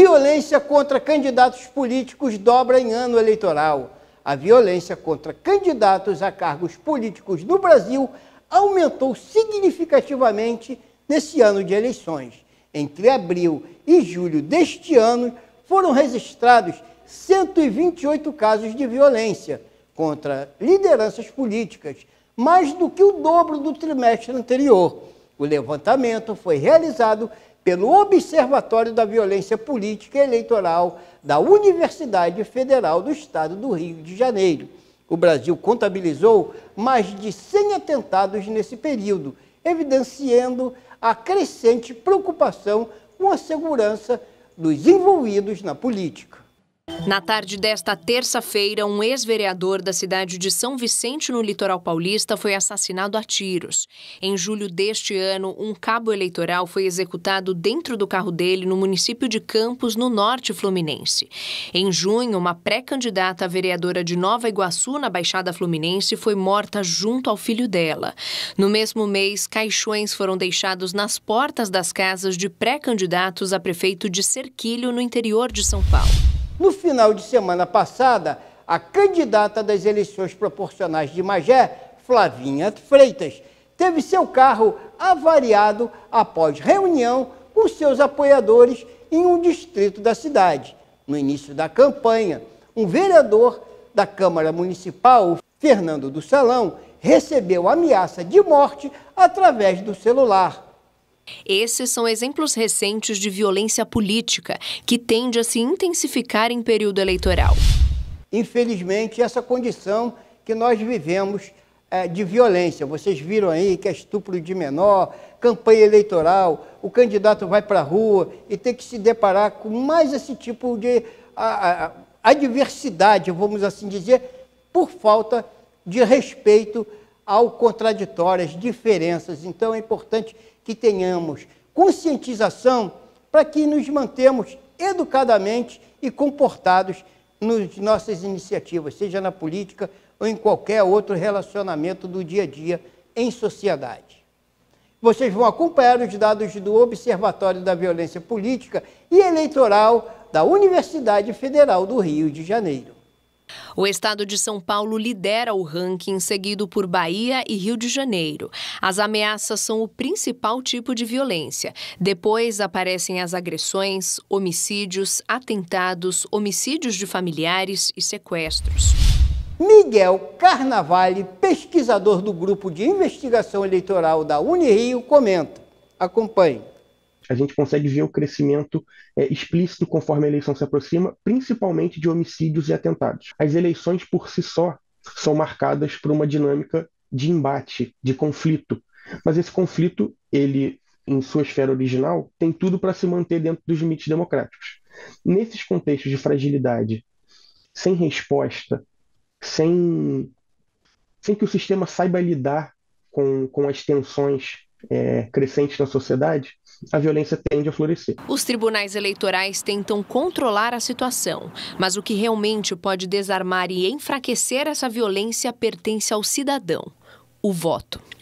Violência contra candidatos políticos dobra em ano eleitoral. A violência contra candidatos a cargos políticos no Brasil aumentou significativamente nesse ano de eleições. Entre abril e julho deste ano, foram registrados 128 casos de violência contra lideranças políticas, mais do que o dobro do trimestre anterior. O levantamento foi realizado pelo Observatório da Violência Política e Eleitoral da Universidade Federal do Estado do Rio de Janeiro. O Brasil contabilizou mais de 100 atentados nesse período, evidenciando a crescente preocupação com a segurança dos envolvidos na política. Na tarde desta terça-feira, um ex-vereador da cidade de São Vicente, no litoral paulista, foi assassinado a tiros. Em julho deste ano, um cabo eleitoral foi executado dentro do carro dele no município de Campos, no norte fluminense. Em junho, uma pré-candidata a vereadora de Nova Iguaçu, na Baixada Fluminense, foi morta junto ao filho dela. No mesmo mês, caixões foram deixados nas portas das casas de pré-candidatos a prefeito de Serquilho, no interior de São Paulo. No final de semana passada, a candidata das eleições proporcionais de Magé, Flavinha Freitas, teve seu carro avariado após reunião com seus apoiadores em um distrito da cidade. No início da campanha, um vereador da Câmara Municipal, Fernando do Salão, recebeu ameaça de morte através do celular. Esses são exemplos recentes de violência política, que tende a se intensificar em período eleitoral. Infelizmente, essa condição que nós vivemos é, de violência, vocês viram aí que é estupro de menor, campanha eleitoral, o candidato vai para a rua e tem que se deparar com mais esse tipo de a, a, adversidade, vamos assim dizer, por falta de respeito ao contraditórias, diferenças. Então é importante que tenhamos conscientização para que nos mantemos educadamente e comportados nas nossas iniciativas, seja na política ou em qualquer outro relacionamento do dia a dia em sociedade. Vocês vão acompanhar os dados do Observatório da Violência Política e Eleitoral da Universidade Federal do Rio de Janeiro. O estado de São Paulo lidera o ranking, seguido por Bahia e Rio de Janeiro. As ameaças são o principal tipo de violência. Depois aparecem as agressões, homicídios, atentados, homicídios de familiares e sequestros. Miguel Carnavalli, pesquisador do Grupo de Investigação Eleitoral da Unirio, comenta. Acompanhe a gente consegue ver o crescimento é, explícito conforme a eleição se aproxima, principalmente de homicídios e atentados. As eleições por si só são marcadas por uma dinâmica de embate, de conflito. Mas esse conflito, ele em sua esfera original, tem tudo para se manter dentro dos limites democráticos. Nesses contextos de fragilidade, sem resposta, sem, sem que o sistema saiba lidar com, com as tensões é, crescentes na sociedade, a violência tende a florescer. Os tribunais eleitorais tentam controlar a situação, mas o que realmente pode desarmar e enfraquecer essa violência pertence ao cidadão o voto.